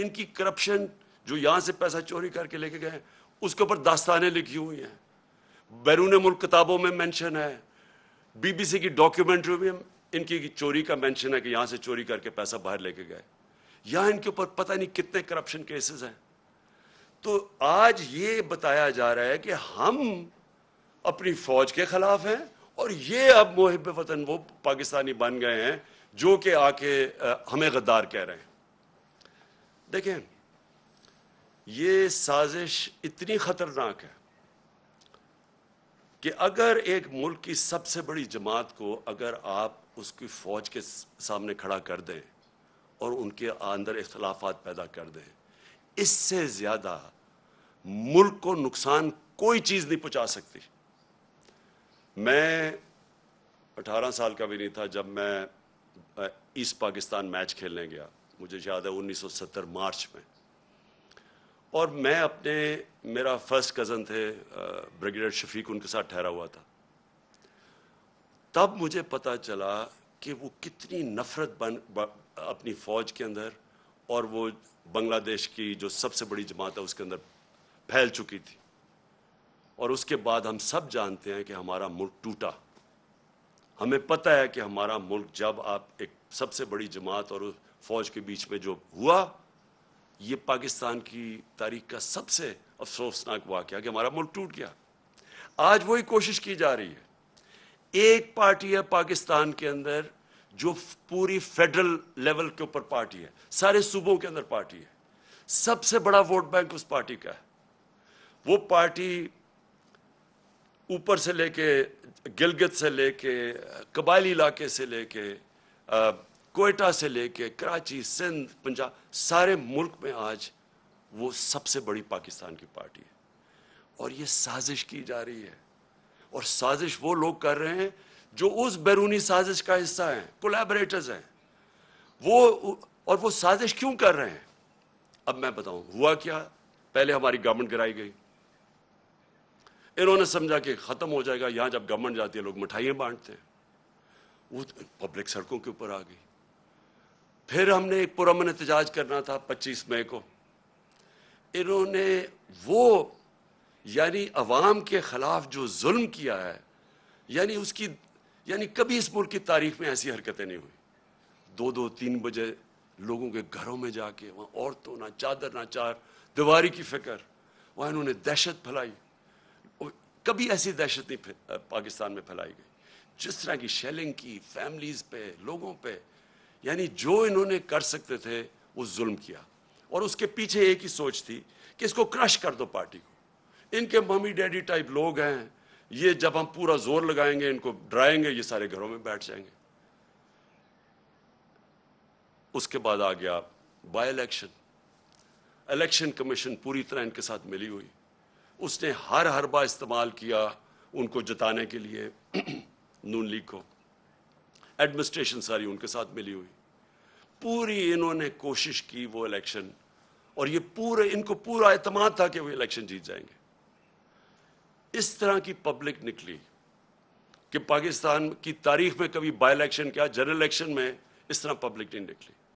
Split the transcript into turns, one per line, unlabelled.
इनकी करप्शन जो यहां से पैसा चोरी करके लेके गए उसके ऊपर दास्तानें लिखी हुई हैं बैरून मुल्क किताबों में मेंशन है बीबीसी की डॉक्यूमेंट्री में इनकी चोरी का मेंशन है कि यहां से चोरी करके पैसा बाहर लेके गए यहां इनके ऊपर पता नहीं कितने करप्शन केसेस हैं तो आज ये बताया जा रहा है कि हम अपनी फौज के खिलाफ हैं और ये अब मोहब वतन वो पाकिस्तानी बन गए हैं जो कि आके हमें गद्दार कह रहे हैं देखें ये साजिश इतनी खतरनाक है कि अगर एक मुल्क की सबसे बड़ी जमात को अगर आप उसकी फौज के सामने खड़ा कर दें और उनके अंदर इख्लाफा पैदा कर दें इससे ज़्यादा मुल्क को नुकसान कोई चीज़ नहीं पहुंचा सकती मैं 18 साल का भी नहीं था जब मैं ईस्ट पाकिस्तान मैच खेलने गया मुझे याद है 1970 मार्च में और मैं अपने मेरा फर्स्ट कज़न थे ब्रिगेडियर शफीक उनके साथ ठहरा हुआ था तब मुझे पता चला कि वो कितनी नफरत बन अपनी फ़ौज के अंदर और वो बांग्लादेश की जो सबसे बड़ी जमात है उसके अंदर फैल चुकी थी और उसके बाद हम सब जानते हैं कि हमारा मुल्क टूटा हमें पता है कि हमारा मुल्क जब आप एक सबसे बड़ी जमात और फौज के बीच में जो हुआ ये पाकिस्तान की तारीख का सबसे अफसोसनाक वाक्य कि हमारा मुल्क टूट गया आज वही कोशिश की जा रही है एक पार्टी है पाकिस्तान के अंदर जो पूरी फेडरल लेवल के ऊपर पार्टी है सारे सूबों के अंदर पार्टी है सबसे बड़ा वोट बैंक उस पार्टी का है वो पार्टी ऊपर से लेके गिलगित से लेके कबायली इलाके से लेके कोयटा से लेके कराची सिंध पंजाब सारे मुल्क में आज वो सबसे बड़ी पाकिस्तान की पार्टी है और ये साजिश की जा रही है और साजिश वो लोग कर रहे हैं जो उस बैरूनी साजिश का हिस्सा है कोलेबरेटर्स हैं वो और वो साजिश क्यों कर रहे हैं अब मैं बताऊं हुआ क्या पहले हमारी गवर्नमेंट गिराई गई इन्होंने समझा कि ख़त्म हो जाएगा यहां जब गवर्नमेंट जाती है लोग मिठाइयाँ बांटते हैं वो पब्लिक सड़कों के ऊपर आ गई फिर हमने एक पुरमन एहतजाज करना था 25 मई को इन्होंने वो यानी अवाम के ख़िलाफ़ जो जुल्म किया है यानी उसकी यानी कभी इस मुल्क की तारीख में ऐसी हरकतें नहीं हुई दो दो तीन बजे लोगों के घरों में जाके वहाँ औरतों ना चादर ना चार दीवारी की फिक्र वहाँ इन्होंने दहशत फैलाई कभी ऐसी दहशत नहीं पाकिस्तान में फैलाई गई जिस तरह की शेलिंग की फैमिलीज़ पे लोगों पर यानी जो इन्होंने कर सकते थे वो जुल्म किया और उसके पीछे एक ही सोच थी कि इसको क्रश कर दो पार्टी को इनके मम्मी डैडी टाइप लोग हैं ये जब हम पूरा जोर लगाएंगे इनको डराएंगे ये सारे घरों में बैठ जाएंगे उसके बाद आ गया बाय इलेक्शन इलेक्शन कमीशन पूरी तरह इनके साथ मिली हुई उसने हर हरबा इस्तेमाल किया उनको जताने के लिए नून लीग को एडमिनिस्ट्रेशन सारी उनके साथ मिली हुई पूरी इन्होंने कोशिश की वो इलेक्शन और ये पूरे इनको पूरा एतम था कि वो इलेक्शन जीत जाएंगे इस तरह की पब्लिक निकली कि पाकिस्तान की तारीख में कभी बाई इलेक्शन क्या जनरल इलेक्शन में इस तरह पब्लिक नहीं निकली